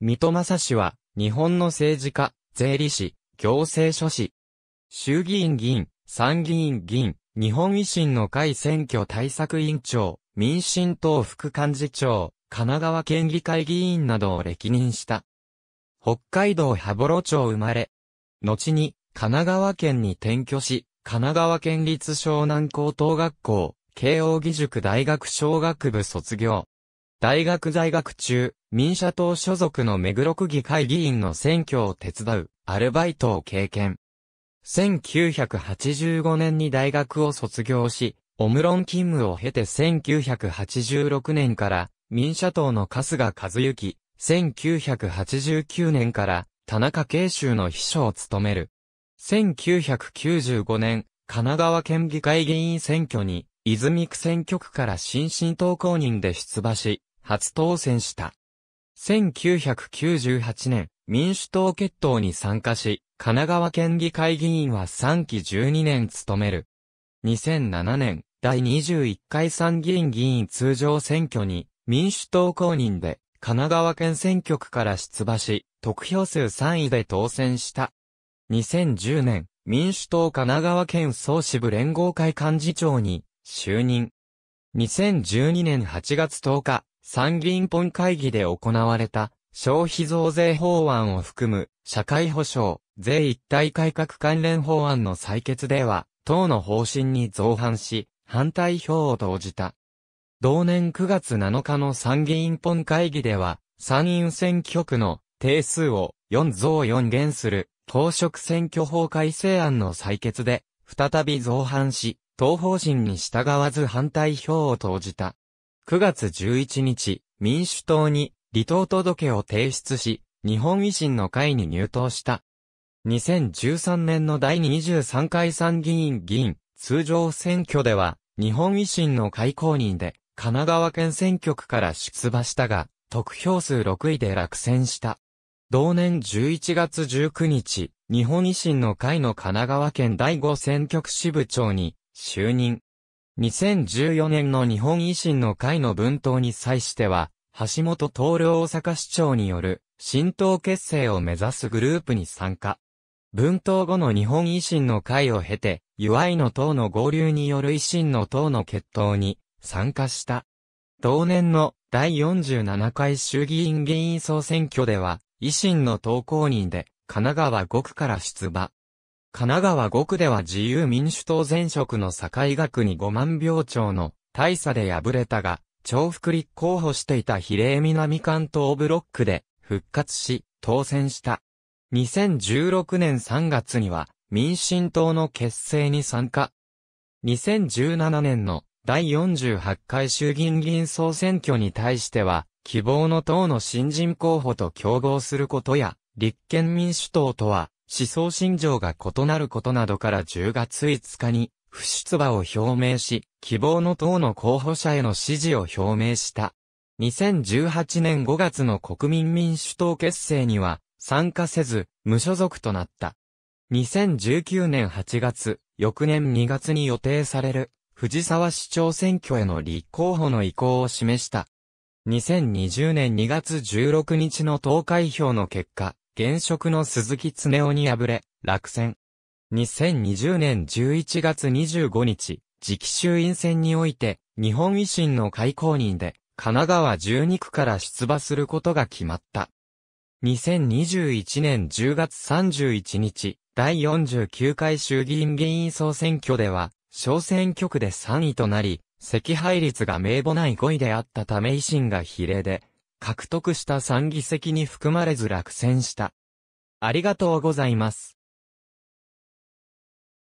水戸正氏は、日本の政治家、税理士、行政書士、衆議院議員、参議院議員、日本維新の会選挙対策委員長、民進党副幹事長、神奈川県議会議員などを歴任した。北海道羽幌町生まれ。後に、神奈川県に転居し、神奈川県立湘南高等学校、慶応義塾大学小学部卒業。大学在学中、民社党所属の目黒区議会議員の選挙を手伝う、アルバイトを経験。1985年に大学を卒業し、オムロン勤務を経て1986年から民社党の春日和幸、1989年から田中慶州の秘書を務める。1995年、神奈川県議会議員選挙に泉区選挙区から新進党公認で出馬し、初当選した。1998年、民主党決闘に参加し、神奈川県議会議員は3期12年務める。2007年、第21回参議院議員通常選挙に、民主党公認で、神奈川県選挙区から出馬し、得票数3位で当選した。2010年、民主党神奈川県総支部連合会幹事長に、就任。2012年8月10日、参議院本会議で行われた、消費増税法案を含む、社会保障、税一体改革関連法案の採決では、党の方針に造反し、反対票を投じた。同年9月7日の参議院本会議では、参院選挙区の定数を4増4減する公職選挙法改正案の採決で、再び造反し、東方針に従わず反対票を投じた。9月11日、民主党に離党届を提出し、日本維新の会に入党した。2013年の第23回参議院議員通常選挙では、日本維新の会公認で、神奈川県選挙区から出馬したが、得票数6位で落選した。同年11月19日、日本維新の会の神奈川県第5選挙区支部長に就任。2014年の日本維新の会の文頭に際しては、橋本徹大阪市長による新党結成を目指すグループに参加。文頭後の日本維新の会を経て、祝いの党の合流による維新の党の決闘に参加した。同年の第47回衆議院議員総選挙では、維新の党公認で神奈川5区から出馬。神奈川5区では自由民主党前職の境学に5万票超の大差で敗れたが、重複立候補していた比例南関東ブロックで復活し、当選した。2016年3月には民進党の結成に参加。2017年の第48回衆議院議員総選挙に対しては、希望の党の新人候補と競合することや、立憲民主党とは思想信条が異なることなどから10月5日に、不出馬を表明し、希望の党の候補者への支持を表明した。2018年5月の国民民主党結成には、参加せず、無所属となった。2019年8月、翌年2月に予定される、藤沢市長選挙への立候補の意向を示した。2020年2月16日の投開票の結果、現職の鈴木恒夫に敗れ、落選。2020年11月25日、次期衆院選において、日本維新の会公認で、神奈川12区から出馬することが決まった。2021年10月31日、第49回衆議院議員総選挙では、小選挙区で3位となり、赤配率が名簿ない5位であったため維新が比例で、獲得した3議席に含まれず落選した。ありがとうございます。